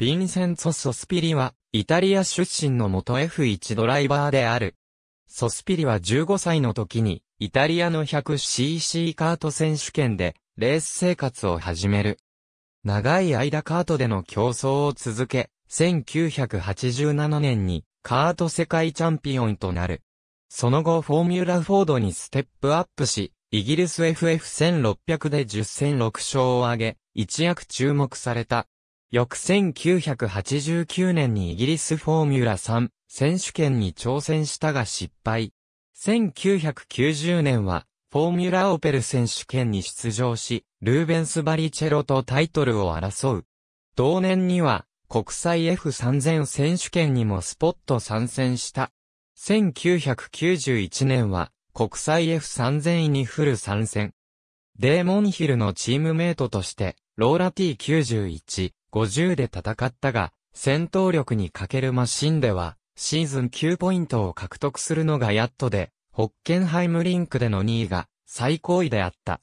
ヴィンセント・ソスピリは、イタリア出身の元 F1 ドライバーである。ソスピリは15歳の時に、イタリアの 100cc カート選手権で、レース生活を始める。長い間カートでの競争を続け、1987年に、カート世界チャンピオンとなる。その後フォーミュラフォードにステップアップし、イギリス FF1600 で10戦6勝を挙げ、一躍注目された。翌1989年にイギリスフォーミュラ3選手権に挑戦したが失敗。1990年はフォーミュラオペル選手権に出場し、ルーベンス・バリチェロとタイトルを争う。同年には国際 F3000 選手権にもスポット参戦した。1991年は国際 F3000 にフル参戦。デーモンヒルのチームメイトとして、ローラ T91、50で戦ったが、戦闘力に欠けるマシンでは、シーズン9ポイントを獲得するのがやっとで、ホッケンハイムリンクでの2位が最高位であった。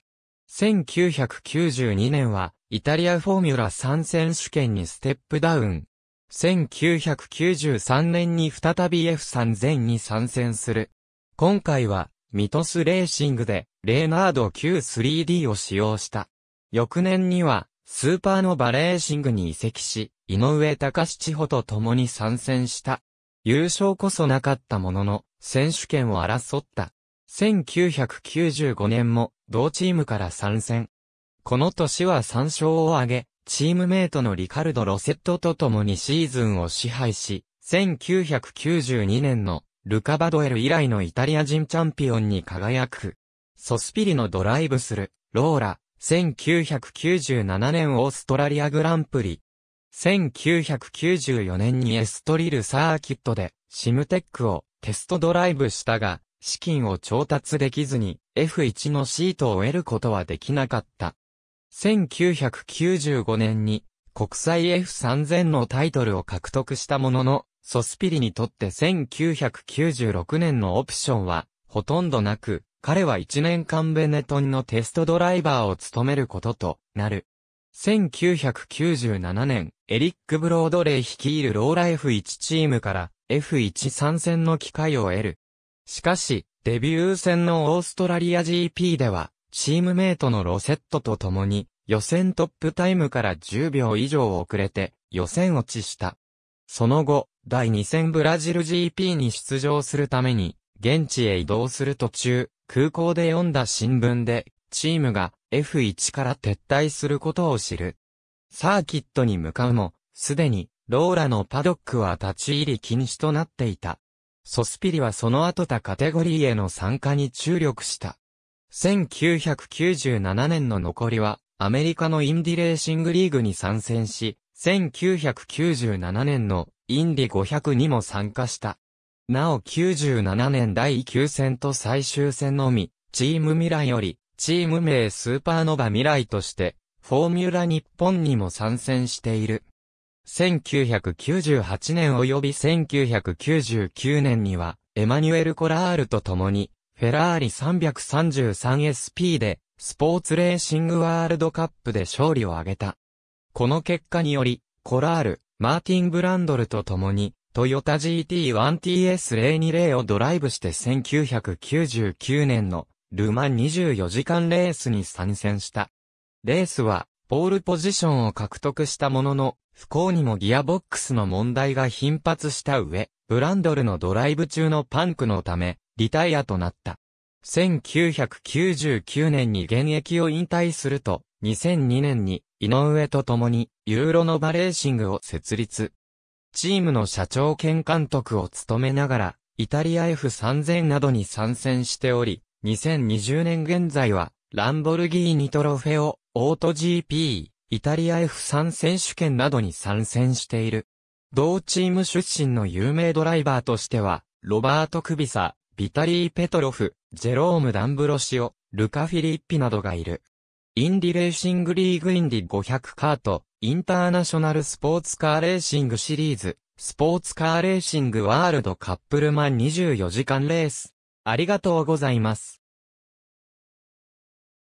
1992年は、イタリアフォーミュラ3選手権にステップダウン。1993年に再び F3000 に参戦する。今回は、ミトスレーシングで、レーナード Q3D を使用した。翌年には、スーパーのバレーシングに移籍し、井上隆千穂と共に参戦した。優勝こそなかったものの、選手権を争った。1995年も、同チームから参戦。この年は3勝を挙げ、チームメイトのリカルド・ロセットと共にシーズンを支配し、1992年のルカ・バドエル以来のイタリア人チャンピオンに輝く。ソスピリのドライブする、ローラ、1997年オーストラリアグランプリ。1994年にエストリルサーキットでシムテックをテストドライブしたが、資金を調達できずに F1 のシートを得ることはできなかった。1995年に国際 F3000 のタイトルを獲得したものの、ソスピリにとって1996年のオプションはほとんどなく、彼は1年間ベネトンのテストドライバーを務めることとなる。1997年、エリック・ブロードレイ率いるローラ F1 チームから F1 参戦の機会を得る。しかし、デビュー戦のオーストラリア GP では、チームメイトのロセットと共に、予選トップタイムから10秒以上遅れて、予選落ちした。その後、第2戦ブラジル GP に出場するために、現地へ移動する途中、空港で読んだ新聞で、チームが F1 から撤退することを知る。サーキットに向かうも、すでに、ローラのパドックは立ち入り禁止となっていた。ソスピリはその後他カテゴリーへの参加に注力した。1997年の残りは、アメリカのインディレーシングリーグに参戦し、1997年のインディ500にも参加した。なお97年第9戦と最終戦のみ、チーム未来より、チーム名スーパーノバ未来として、フォーミュラ日本にも参戦している。1998年及び1999年には、エマニュエル・コラールと共に、フェラーリ 333SP で、スポーツレーシングワールドカップで勝利を挙げた。この結果により、コラール、マーティン・ブランドルと共に、トヨタ GT1TS020 をドライブして1999年のルマン24時間レースに参戦した。レースは、ポールポジションを獲得したものの、不幸にもギアボックスの問題が頻発した上、ブランドルのドライブ中のパンクのため、リタイアとなった。1999年に現役を引退すると、2002年に、井上と共に、ユーロノバレーシングを設立。チームの社長兼監督を務めながら、イタリア F3000 などに参戦しており、2020年現在は、ランボルギーニトロフェオ、オート GP、イタリア F3 選手権などに参戦している。同チーム出身の有名ドライバーとしては、ロバート・クビサ、ビタリー・ペトロフ、ジェローム・ダンブロシオ、ルカ・フィリッピなどがいる。インディレーシングリーグインディ500カート、インターナショナルスポーツカーレーシングシリーズ、スポーツカーレーシングワールドカップルマン24時間レース。ありがとうございます。